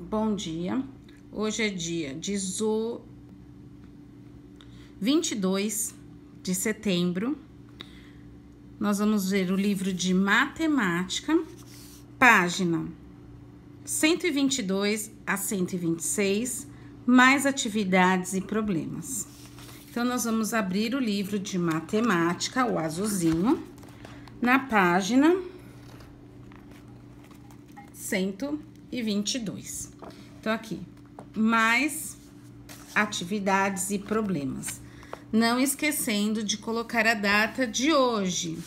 bom dia. Hoje é dia 22 de setembro. Nós vamos ver o livro de matemática, página 122 a 126, mais atividades e problemas. Então, nós vamos abrir o livro de matemática, o azulzinho, na página 122 e 22. Então, aqui, mais atividades e problemas. Não esquecendo de colocar a data de hoje.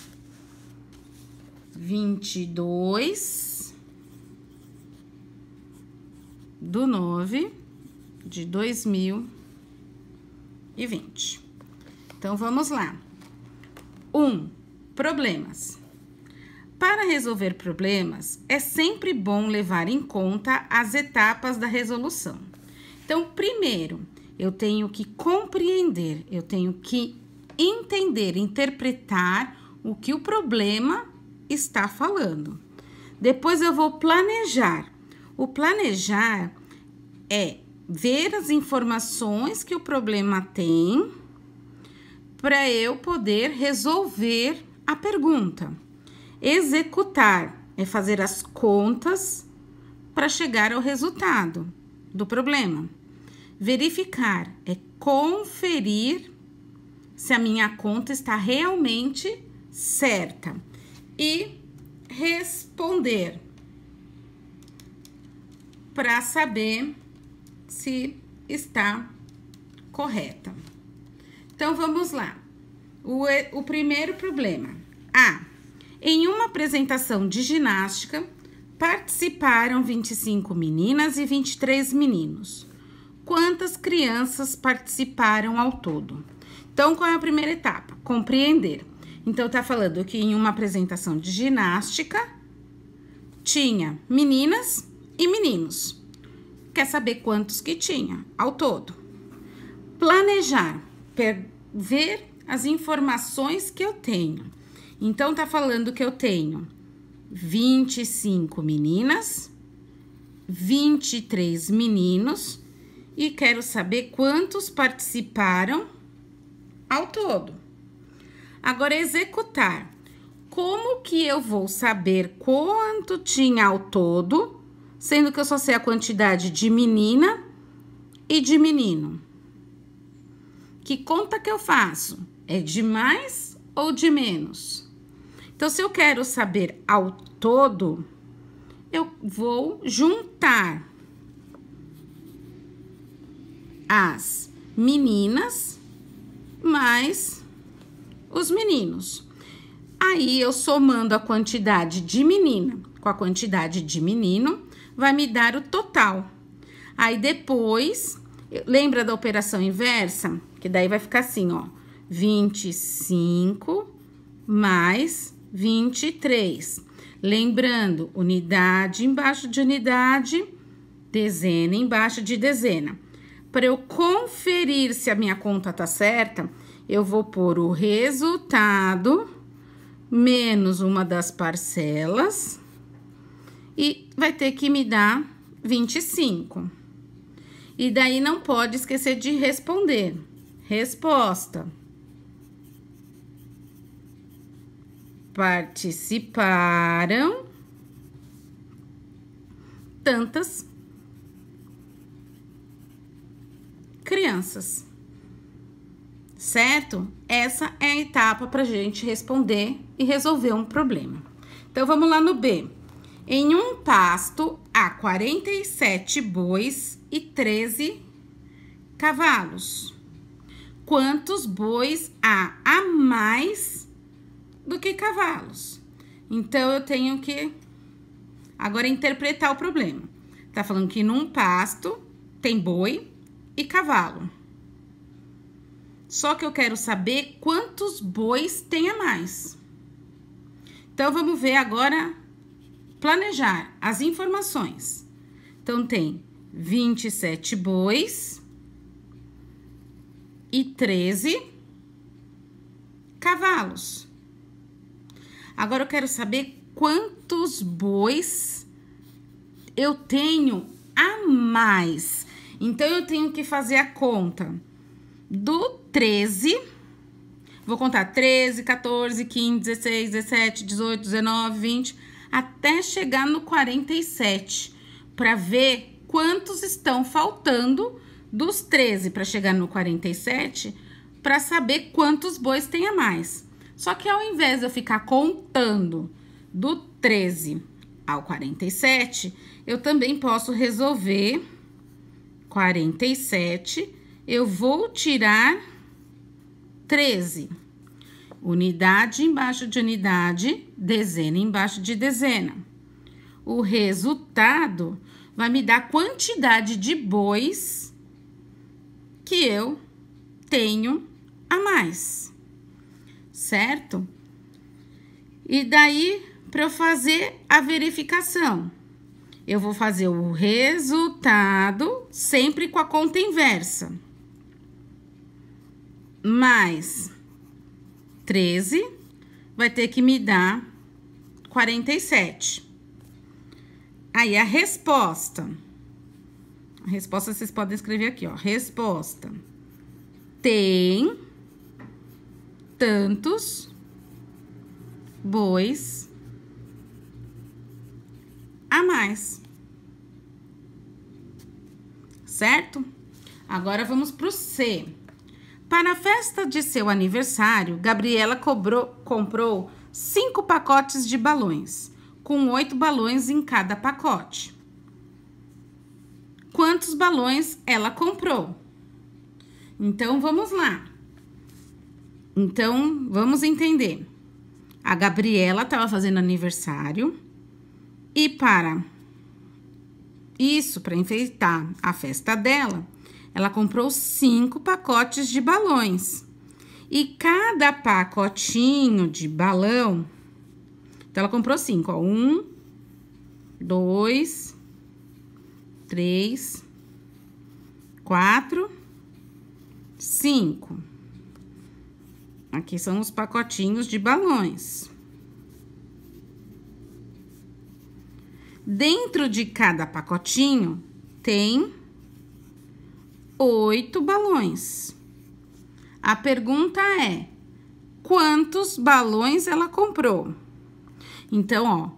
22 do 9 de 2020. Então, vamos lá. 1. Um, problemas. Para resolver problemas, é sempre bom levar em conta as etapas da resolução. Então, primeiro, eu tenho que compreender, eu tenho que entender, interpretar o que o problema está falando. Depois eu vou planejar. O planejar é ver as informações que o problema tem para eu poder resolver a pergunta. Executar é fazer as contas para chegar ao resultado do problema. Verificar é conferir se a minha conta está realmente certa. E responder para saber se está correta. Então vamos lá. O, o primeiro problema. A. Em uma apresentação de ginástica, participaram 25 meninas e 23 meninos. Quantas crianças participaram ao todo? Então, qual é a primeira etapa? Compreender. Então, tá falando que em uma apresentação de ginástica tinha meninas e meninos. Quer saber quantos que tinha ao todo? Planejar, ver as informações que eu tenho então, tá falando que eu tenho 25 meninas, 23 meninos, e quero saber quantos participaram ao todo. Agora, executar. Como que eu vou saber quanto tinha ao todo, sendo que eu só sei a quantidade de menina e de menino? Que conta que eu faço? É de mais ou de menos? Então, se eu quero saber ao todo, eu vou juntar as meninas mais os meninos. Aí eu somando a quantidade de menina com a quantidade de menino, vai me dar o total. Aí depois, lembra da operação inversa? Que daí vai ficar assim, ó. 25 mais 23. Lembrando, unidade embaixo de unidade, dezena embaixo de dezena. Para eu conferir se a minha conta tá certa, eu vou pôr o resultado menos uma das parcelas e vai ter que me dar 25. E daí não pode esquecer de responder. Resposta. participaram tantas crianças. Certo? Essa é a etapa para gente responder e resolver um problema. Então vamos lá no B. Em um pasto há 47 bois e 13 cavalos. Quantos bois há a mais do que cavalos. Então, eu tenho que agora interpretar o problema. Tá falando que num pasto tem boi e cavalo. Só que eu quero saber quantos bois tem a mais. Então, vamos ver agora planejar as informações. Então, tem 27 bois e 13 cavalos. Agora eu quero saber quantos bois eu tenho a mais. Então eu tenho que fazer a conta do 13. Vou contar 13, 14, 15, 16, 17, 18, 19, 20 até chegar no 47 para ver quantos estão faltando dos 13 para chegar no 47 para saber quantos bois tem a mais. Só que ao invés de eu ficar contando do 13 ao 47, eu também posso resolver 47, eu vou tirar 13. Unidade embaixo de unidade, dezena embaixo de dezena. O resultado vai me dar a quantidade de bois que eu tenho a mais certo? E daí, para eu fazer a verificação, eu vou fazer o resultado sempre com a conta inversa. Mais 13 vai ter que me dar 47. Aí a resposta. A resposta vocês podem escrever aqui, ó. Resposta. Tem tantos bois a mais. Certo? Agora vamos para o C. Para a festa de seu aniversário, Gabriela cobrou, comprou cinco pacotes de balões, com oito balões em cada pacote. Quantos balões ela comprou? Então vamos lá. Então, vamos entender. A Gabriela estava fazendo aniversário e para isso, para enfeitar a festa dela, ela comprou cinco pacotes de balões. E cada pacotinho de balão, então ela comprou cinco, ó, um, dois, três, quatro, cinco. Aqui são os pacotinhos de balões. Dentro de cada pacotinho tem oito balões. A pergunta é: quantos balões ela comprou? Então, ó,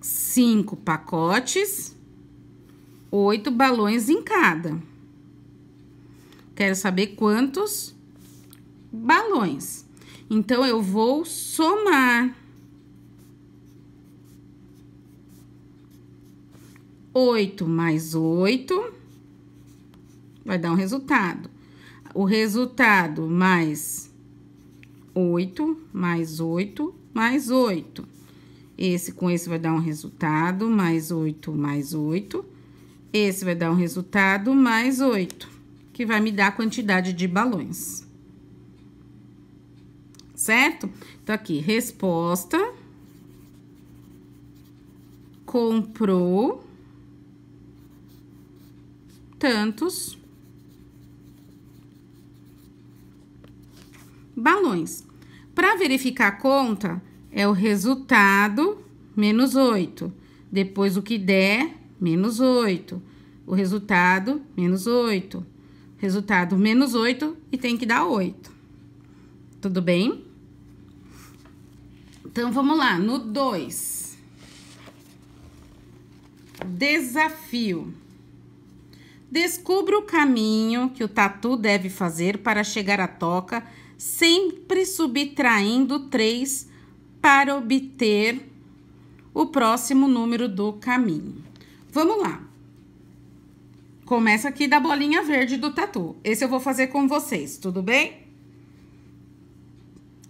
cinco pacotes, oito balões em cada. Quero saber quantos balões. Então, eu vou somar oito mais oito vai dar um resultado. O resultado mais oito mais oito mais oito Esse com esse vai dar um resultado, mais oito mais oito Esse vai dar um resultado, mais oito que vai me dar a quantidade de balões certo? Então, aqui, resposta. Comprou tantos balões. Para verificar a conta, é o resultado menos 8. Depois o que der, menos 8. O resultado, menos 8. Resultado, menos 8 e tem que dar 8. Tudo bem? Então vamos lá, no 2. Desafio. Descubra o caminho que o tatu deve fazer para chegar à toca, sempre subtraindo 3 para obter o próximo número do caminho. Vamos lá. Começa aqui da bolinha verde do tatu. Esse eu vou fazer com vocês, tudo bem?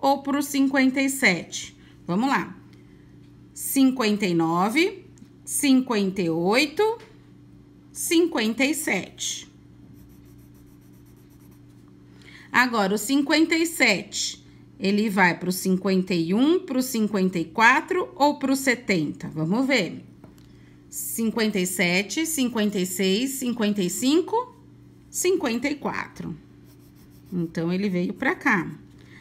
ou para o 57? Vamos lá. 59, 58, 57. Agora, o 57, ele vai para o 51, para o 54 ou para o 70? Vamos ver. 57, 56, 55, 54. Então, ele veio para cá.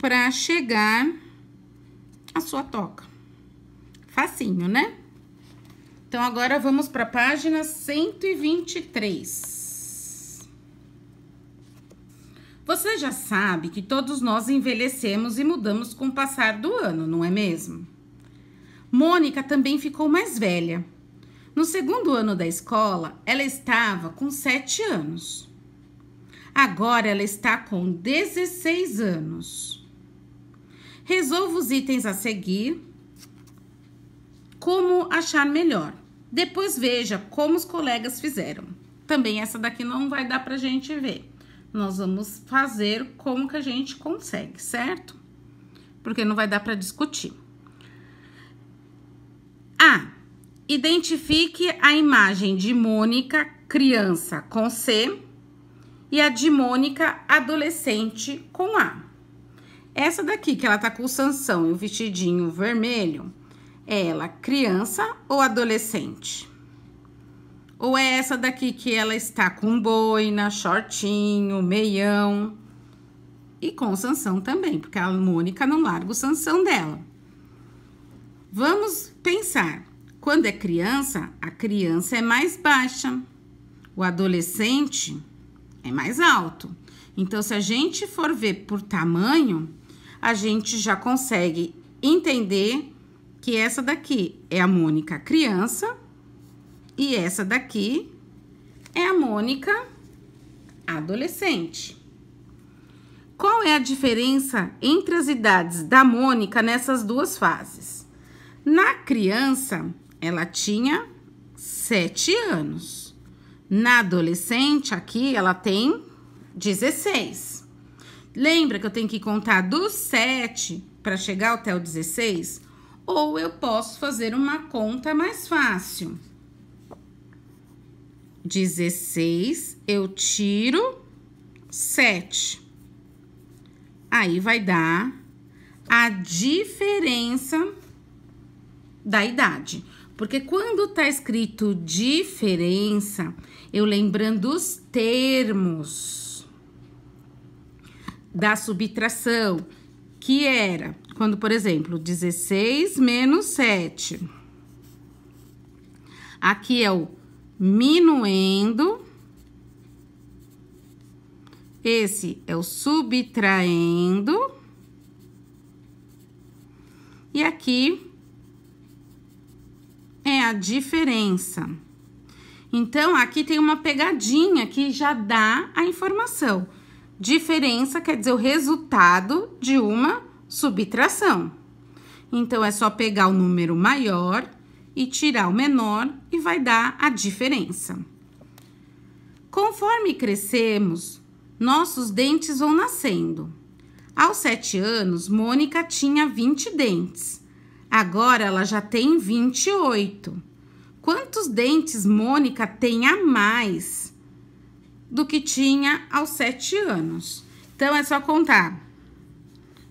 para chegar a sua toca. Facinho, né? Então, agora vamos para a página 123. Você já sabe que todos nós envelhecemos e mudamos com o passar do ano, não é mesmo? Mônica também ficou mais velha. No segundo ano da escola, ela estava com 7 anos. Agora ela está com 16 anos. Resolva os itens a seguir como achar melhor. Depois veja como os colegas fizeram. Também essa daqui não vai dar pra gente ver. Nós vamos fazer como que a gente consegue, certo? Porque não vai dar para discutir. A. Identifique a imagem de Mônica, criança, com C, e a de Mônica, adolescente, com A. Essa daqui, que ela tá com o Sansão e o vestidinho vermelho, é ela criança ou adolescente? Ou é essa daqui que ela está com boina, shortinho, meião e com Sansão também, porque a Mônica não larga o Sansão dela. Vamos pensar. Quando é criança, a criança é mais baixa. O adolescente é mais alto. Então, se a gente for ver por tamanho, a gente já consegue entender que essa daqui é a Mônica criança e essa daqui é a Mônica adolescente. Qual é a diferença entre as idades da Mônica nessas duas fases? Na criança, ela tinha 7 anos. Na adolescente, aqui, ela tem 16. Lembra que eu tenho que contar do 7 para chegar até o 16? Ou eu posso fazer uma conta mais fácil. 16, eu tiro 7. Aí vai dar a diferença da idade. Porque quando tá escrito diferença, eu lembrando os termos da subtração, que era quando, por exemplo, 16 menos 7. Aqui é o minuendo. Esse é o subtraindo. E aqui é a diferença. Então, aqui tem uma pegadinha que já dá a informação. Diferença quer dizer o resultado de uma subtração. Então, é só pegar o número maior e tirar o menor e vai dar a diferença. Conforme crescemos, nossos dentes vão nascendo. Aos 7 anos, Mônica tinha 20 dentes. Agora ela já tem 28. Quantos dentes Mônica tem a mais? do que tinha aos 7 anos. Então, é só contar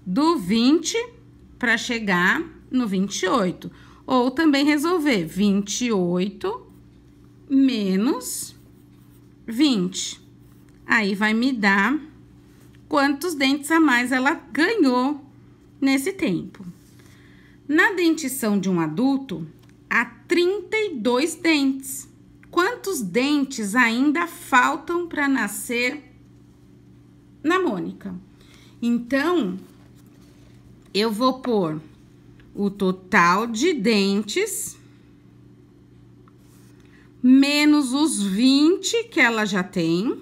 do 20 para chegar no 28. Ou também resolver 28 menos 20. Aí vai me dar quantos dentes a mais ela ganhou nesse tempo. Na dentição de um adulto, há 32 dentes. Quantos dentes ainda faltam para nascer na Mônica? Então, eu vou pôr o total de dentes menos os 20 que ela já tem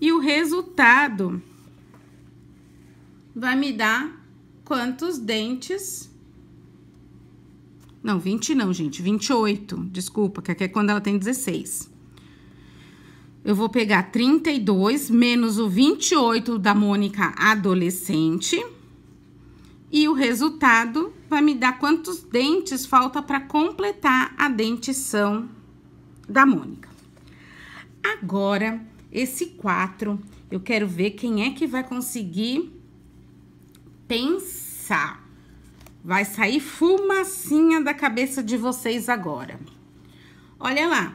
e o resultado vai me dar quantos dentes não, 20 não, gente. 28. Desculpa, que aqui é quando ela tem 16. Eu vou pegar 32 menos o 28 da Mônica adolescente. E o resultado vai me dar quantos dentes falta para completar a dentição da Mônica. Agora, esse 4, eu quero ver quem é que vai conseguir pensar. Vai sair fumacinha da cabeça de vocês agora. Olha lá.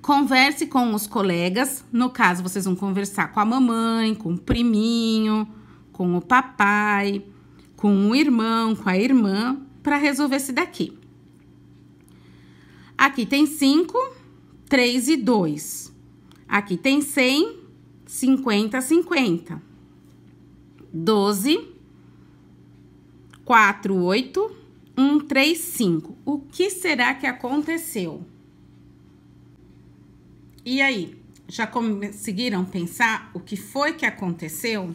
Converse com os colegas. No caso, vocês vão conversar com a mamãe, com o priminho, com o papai, com o irmão, com a irmã, para resolver esse daqui. Aqui tem 5, 3 e 2. Aqui tem 100, 50, 50. 12, 48135. O que será que aconteceu? E aí, já conseguiram pensar o que foi que aconteceu?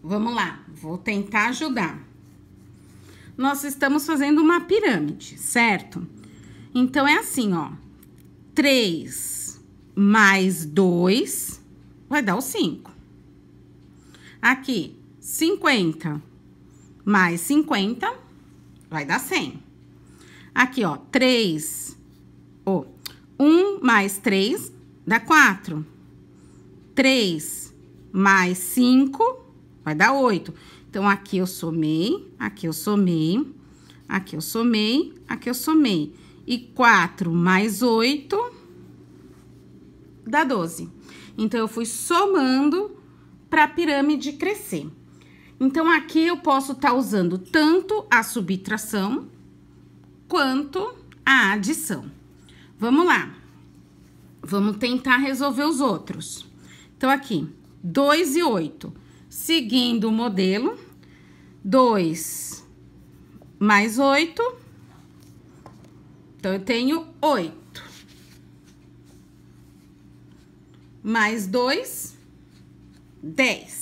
Vamos lá, vou tentar ajudar. Nós estamos fazendo uma pirâmide, certo? Então é assim, ó. 3 mais 2 vai dar o 5. Aqui, 50 mais 50, vai dar 100. Aqui, ó, 3, ó, 1 mais 3 dá 4. 3 mais 5 vai dar 8. Então, aqui eu somei, aqui eu somei, aqui eu somei, aqui eu somei. E 4 mais 8 dá 12. Então, eu fui somando para a pirâmide crescer. Então, aqui eu posso estar tá usando tanto a subtração quanto a adição. Vamos lá. Vamos tentar resolver os outros. Então, aqui, 2 e 8. Seguindo o modelo, 2 mais 8. Então, eu tenho 8. Mais 2, 10.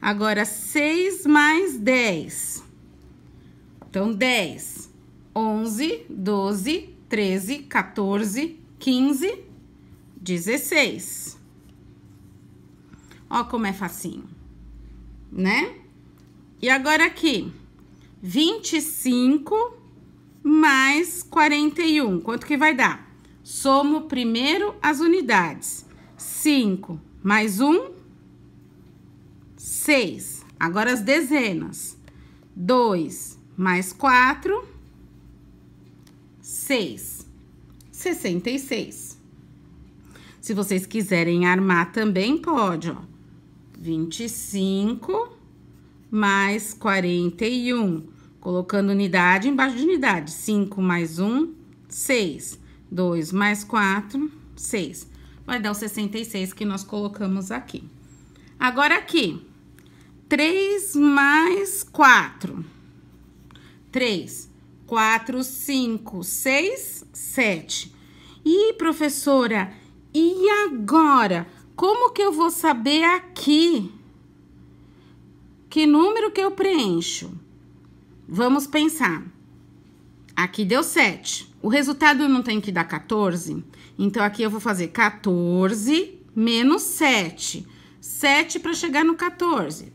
Agora, 6 mais 10. Então, 10, 11, 12, 13, 14, 15, 16. Ó como é facinho, né? E agora aqui, 25 mais 41. Quanto que vai dar? Somo primeiro as unidades. 5 mais 1, 6. Agora as dezenas. 2 mais 4, 6. 66. Se vocês quiserem armar também, pode, ó. 25 mais 41. Colocando unidade embaixo de unidade. 5 mais 1, 6. 2 mais 4, 6. Vai dar o 66 que nós colocamos aqui. Agora, aqui, 3 mais 4. 3, 4, 5, 6, 7. E professora, e agora? Como que eu vou saber aqui que número que eu preencho? Vamos pensar. Aqui deu 7. O resultado não tem que dar 14? Então, aqui eu vou fazer 14 menos 7. 7 para chegar no 14.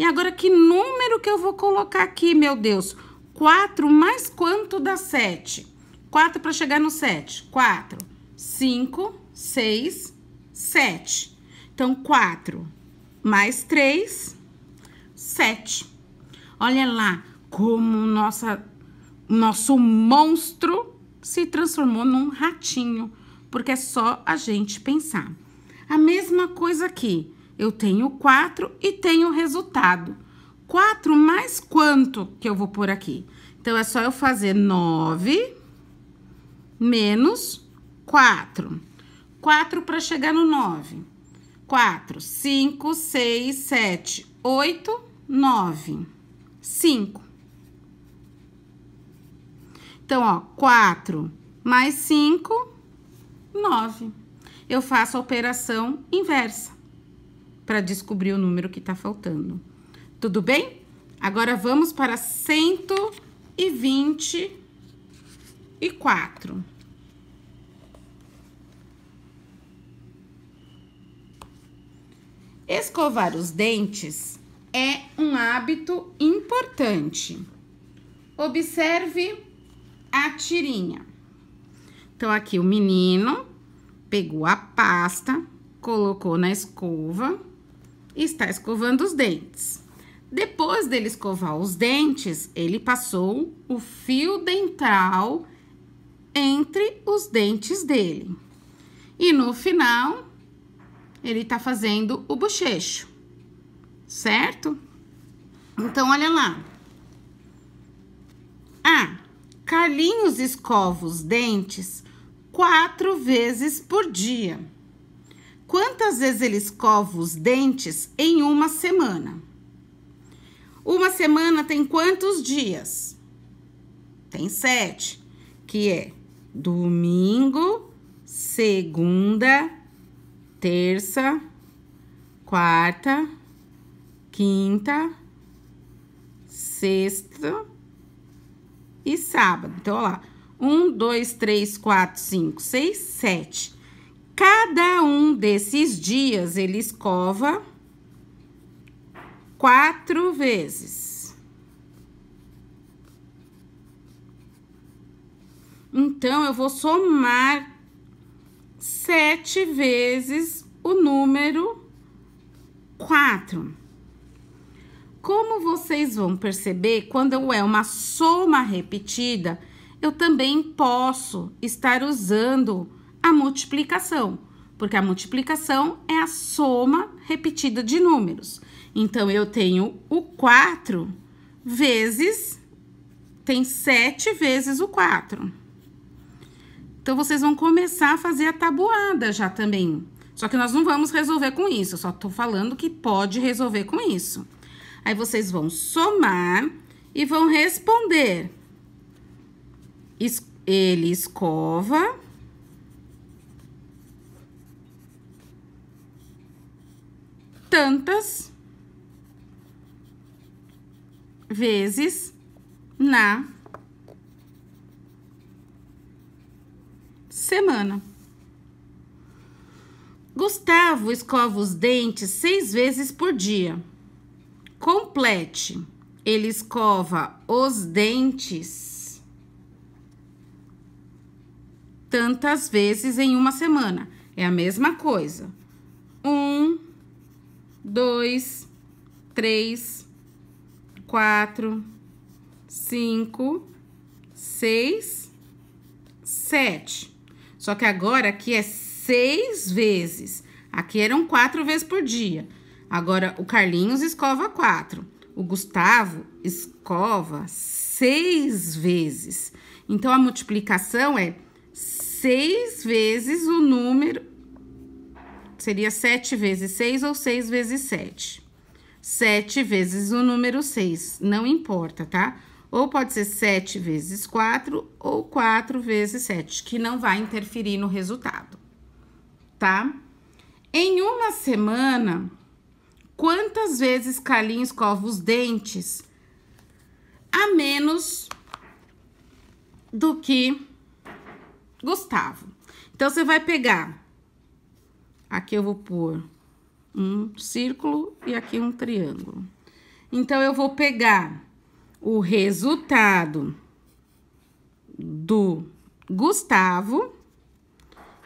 E agora, que número que eu vou colocar aqui, meu Deus? 4 mais quanto dá 7? 4 para chegar no 7. 4, 5, 6, 7. Então, 4 mais 3, 7. Olha lá como nossa, nosso monstro se transformou num ratinho, porque é só a gente pensar. A mesma coisa aqui. Eu tenho 4 e tenho resultado. 4 mais quanto que eu vou pôr aqui? Então, é só eu fazer 9 menos 4. 4 para chegar no 9. 4, 5, 6, 7, 8, 9, 5. Então, ó, 4 mais 5, 9. Eu faço a operação inversa para descobrir o número que está faltando. Tudo bem? Agora vamos para 124. Escovar os dentes é um hábito importante. Observe a tirinha. Então, aqui o menino pegou a pasta, colocou na escova está escovando os dentes. Depois dele escovar os dentes, ele passou o fio dental entre os dentes dele. E no final, ele está fazendo o bochecho, certo? Então, olha lá. Ah, Carlinhos escova os dentes quatro vezes por dia quantas vezes ele escova os dentes em uma semana. Uma semana tem quantos dias? Tem sete, que é domingo, segunda, terça, quarta, quinta, sexta e sábado. Então, olha lá. Um, dois, três, quatro, cinco, seis, sete. Cada um desses dias ele escova quatro vezes. Então, eu vou somar sete vezes o número quatro. Como vocês vão perceber, quando é uma soma repetida, eu também posso estar usando a multiplicação, porque a multiplicação é a soma repetida de números. Então, eu tenho o 4 vezes, tem 7 vezes o 4. Então, vocês vão começar a fazer a tabuada já também. Só que nós não vamos resolver com isso, só tô falando que pode resolver com isso. Aí vocês vão somar e vão responder. Es ele escova tantas vezes na semana. Gustavo escova os dentes seis vezes por dia. Complete. Ele escova os dentes tantas vezes em uma semana. É a mesma coisa. Um, dois, três, quatro, cinco, seis, sete. Só que agora aqui é seis vezes. Aqui eram quatro vezes por dia. Agora o Carlinhos escova quatro. O Gustavo escova seis vezes. Então a multiplicação é seis vezes o número seria 7 vezes 6 ou 6 vezes 7. 7 vezes o número 6, não importa, tá? Ou pode ser 7 vezes 4 ou 4 vezes 7, que não vai interferir no resultado, tá? Em uma semana, quantas vezes Carlinhos escova os dentes a menos do que Gustavo? Então, você vai pegar Aqui eu vou pôr um círculo e aqui um triângulo. Então, eu vou pegar o resultado do Gustavo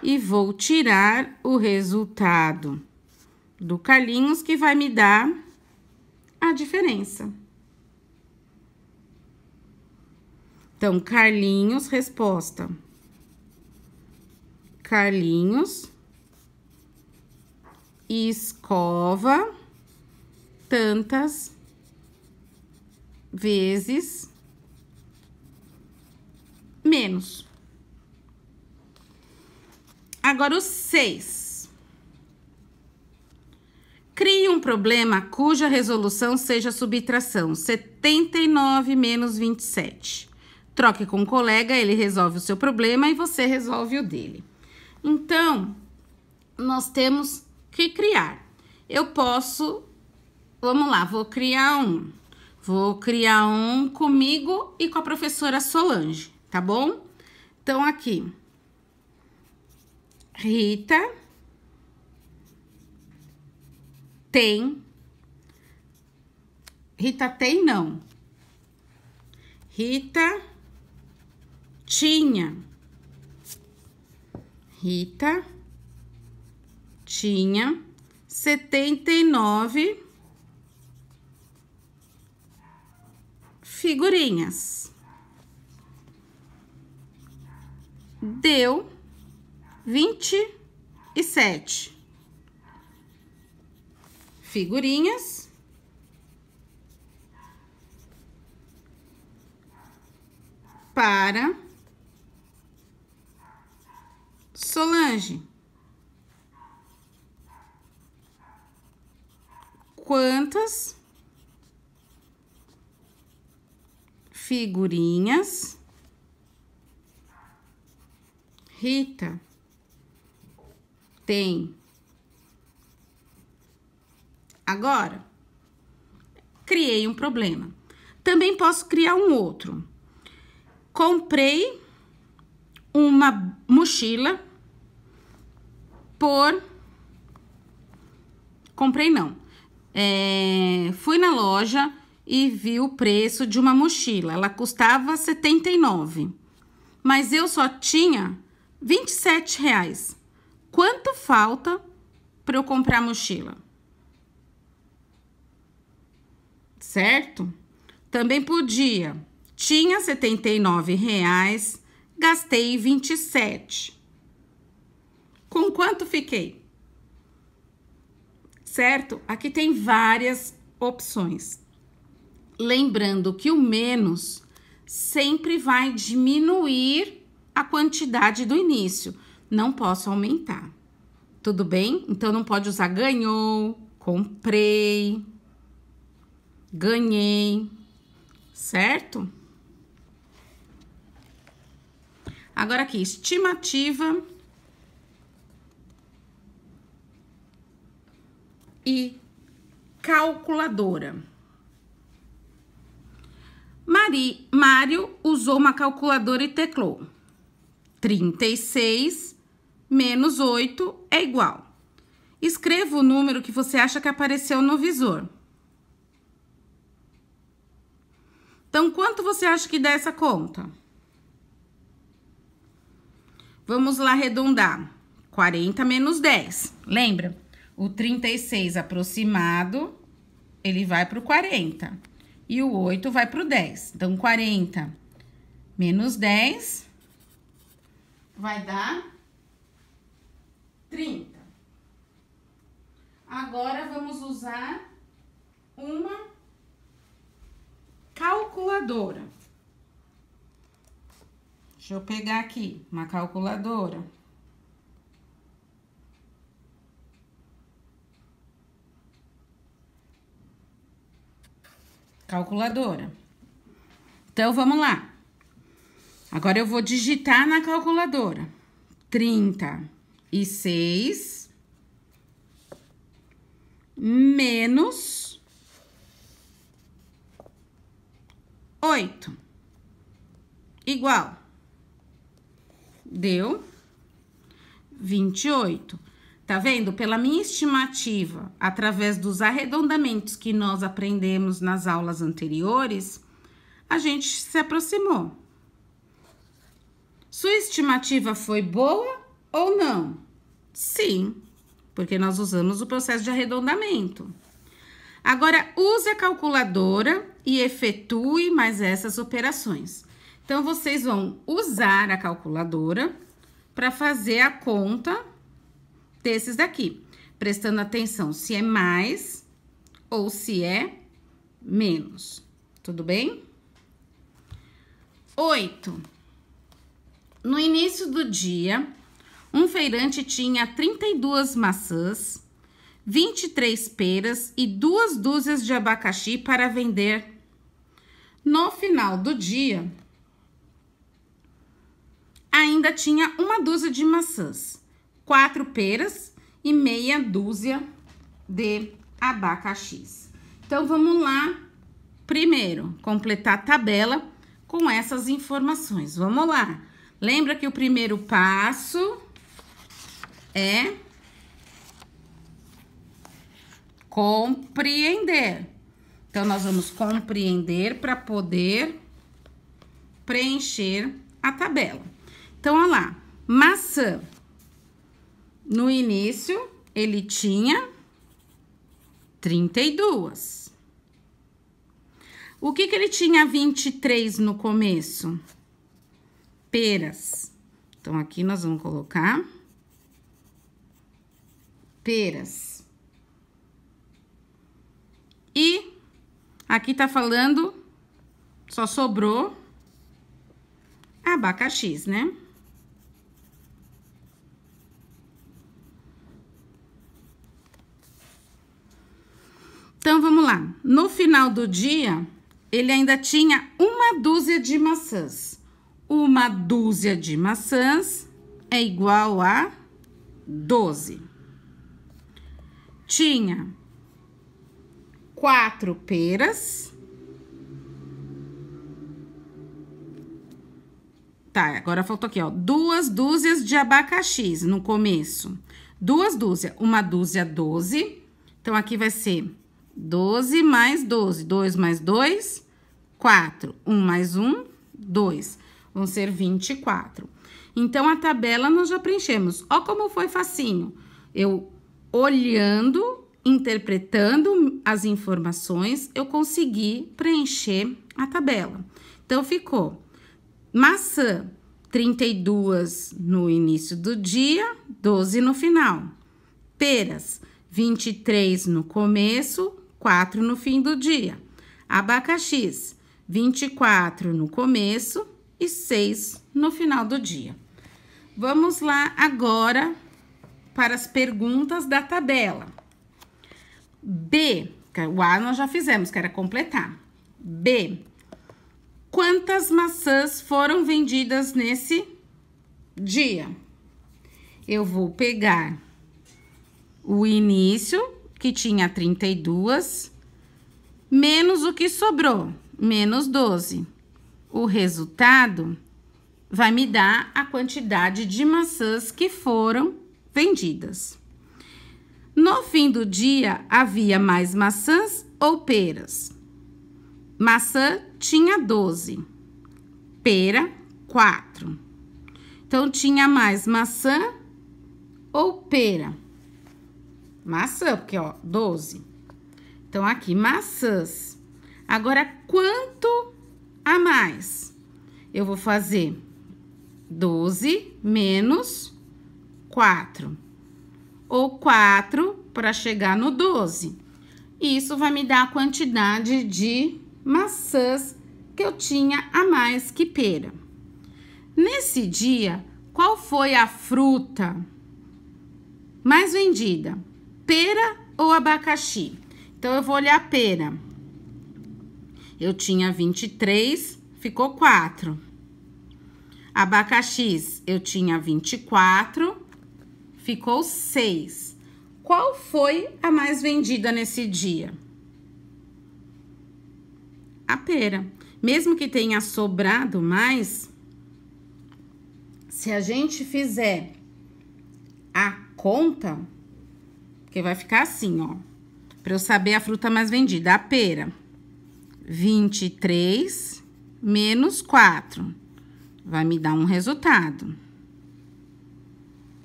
e vou tirar o resultado do Carlinhos, que vai me dar a diferença. Então, Carlinhos, resposta. Carlinhos escova tantas vezes menos. Agora, o 6. Crie um problema cuja resolução seja subtração. 79 menos 27. Troque com um colega, ele resolve o seu problema e você resolve o dele. Então, nós temos que criar. Eu posso, vamos lá, vou criar um. Vou criar um comigo e com a professora Solange, tá bom? Então, aqui. Rita tem. Rita tem, não. Rita tinha. Rita tinha 79 figurinhas. Deu 27 figurinhas. Para Solange. quantas figurinhas Rita tem agora? Criei um problema. Também posso criar um outro. Comprei uma mochila por comprei não é, na loja e vi o preço de uma mochila. Ela custava 79, mas eu só tinha 27 reais. Quanto falta para eu comprar a mochila? Certo? Também podia. Tinha 79 reais, gastei 27. Com quanto fiquei? certo? Aqui tem várias opções. Lembrando que o menos sempre vai diminuir a quantidade do início, não posso aumentar. Tudo bem? Então não pode usar ganhou, comprei, ganhei, certo? Agora aqui, estimativa e calculadora. Mari, Mário usou uma calculadora e teclou. 36 menos 8 é igual. Escreva o número que você acha que apareceu no visor. Então, quanto você acha que dá essa conta? Vamos lá arredondar. 40 menos 10. Lembra? O 36 aproximado, ele vai para o 40. E o 8 vai para o 10. Então, 40 menos 10 vai dar 30. Agora, vamos usar uma calculadora. Deixa eu pegar aqui uma calculadora. Calculadora. Então, vamos lá. Agora eu vou digitar na calculadora. trinta e seis menos 8 igual deu 28. Tá vendo? Pela minha estimativa, através dos arredondamentos que nós aprendemos nas aulas anteriores, a gente se aproximou. Sua estimativa foi boa ou não? Sim, porque nós usamos o processo de arredondamento. Agora, use a calculadora e efetue mais essas operações. Então, vocês vão usar a calculadora para fazer a conta desses daqui, prestando atenção se é mais ou se é menos. Tudo bem? Oito. No início do dia, um feirante tinha 32 maçãs, 23 peras e duas dúzias de abacaxi para vender. No final do dia, ainda tinha uma dúzia de maçãs, quatro peras e meia dúzia de abacaxis. Então, vamos lá, primeiro, completar a tabela com essas informações. Vamos lá. Lembra que o primeiro passo é compreender. Então, nós vamos compreender para poder preencher a tabela. Então, olha lá, maçã. No início, ele tinha 32. O que, que ele tinha 23 no começo? Peras. Então, aqui nós vamos colocar peras. E aqui tá falando, só sobrou abacaxis, né? Então vamos lá. No final do dia, ele ainda tinha uma dúzia de maçãs. Uma dúzia de maçãs é igual a 12. Tinha quatro peras. Tá, agora faltou aqui, ó. Duas dúzias de abacaxis no começo. Duas dúzias. Uma dúzia, 12. Então, aqui vai ser 12 mais 12. 2 mais 2, 4. 1 mais 1, 2. Vão ser 24. Então, a tabela nós já preenchemos. Ó como foi facinho. Eu olhando, interpretando as informações, eu consegui preencher a tabela. Então, ficou maçã 32 no início do dia, 12 no final. Peras 23 no começo, 4 no fim do dia. Abacaxis, 24 no começo e 6 no final do dia. Vamos lá agora para as perguntas da tabela. B, o A nós já fizemos, que era completar. B, quantas maçãs foram vendidas nesse dia? Eu vou pegar o início que tinha 32, menos o que sobrou, menos 12. O resultado vai me dar a quantidade de maçãs que foram vendidas. No fim do dia, havia mais maçãs ou peras? Maçã tinha 12, pera 4. Então, tinha mais maçã ou pera? Maçã, porque ó, 12. Então aqui maçãs. Agora quanto a mais? Eu vou fazer 12 menos 4 ou 4 para chegar no 12. Isso vai me dar a quantidade de maçãs que eu tinha a mais que pera. Nesse dia, qual foi a fruta mais vendida? pera ou abacaxi? Então, eu vou olhar pera. Eu tinha 23, ficou 4. Abacaxis, eu tinha 24, ficou 6. Qual foi a mais vendida nesse dia? A pera. Mesmo que tenha sobrado mais, se a gente fizer a conta, que vai ficar assim, ó. Pra eu saber a fruta mais vendida. A pera, 23 menos 4. Vai me dar um resultado.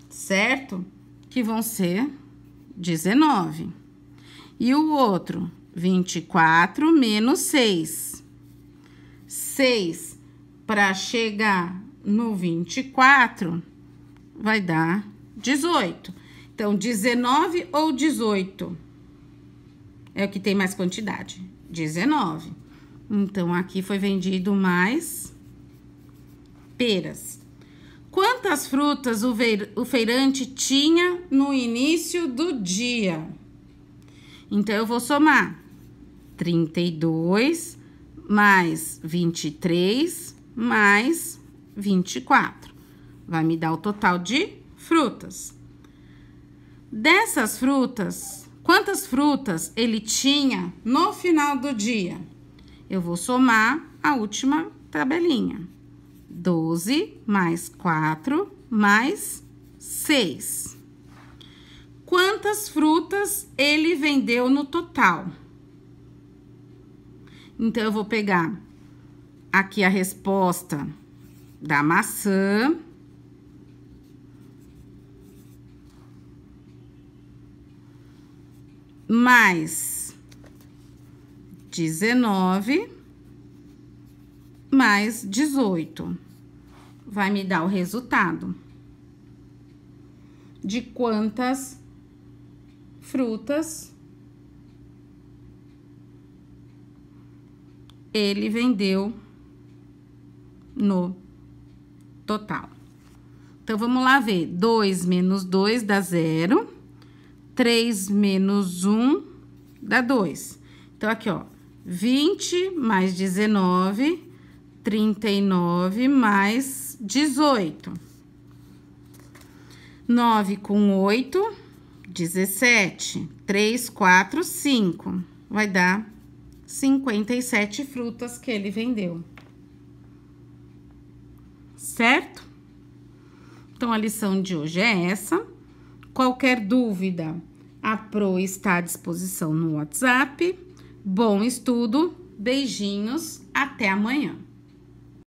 Certo? Que vão ser 19. E o outro, 24 menos 6. 6 para chegar no 24 vai dar 18. Então, 19 ou 18? É o que tem mais quantidade. 19. Então, aqui foi vendido mais peras. Quantas frutas o, o feirante tinha no início do dia? Então, eu vou somar 32 mais 23 mais 24. Vai me dar o total de frutas. Dessas frutas, quantas frutas ele tinha no final do dia? Eu vou somar a última tabelinha. 12 mais 4 mais 6. Quantas frutas ele vendeu no total? Então, eu vou pegar aqui a resposta da maçã mais 19 mais 18. Vai me dar o resultado de quantas frutas ele vendeu no total. Então, vamos lá ver. 2 menos 2 dá zero 3 menos 1 dá 2. Então, aqui, ó, 20 mais 19, 39 mais 18. 9 com 8, 17. 3, 4, 5. Vai dar 57 frutas que ele vendeu. Certo? Então, a lição de hoje é essa. Qualquer dúvida a Pro está à disposição no WhatsApp. Bom estudo, beijinhos, até amanhã.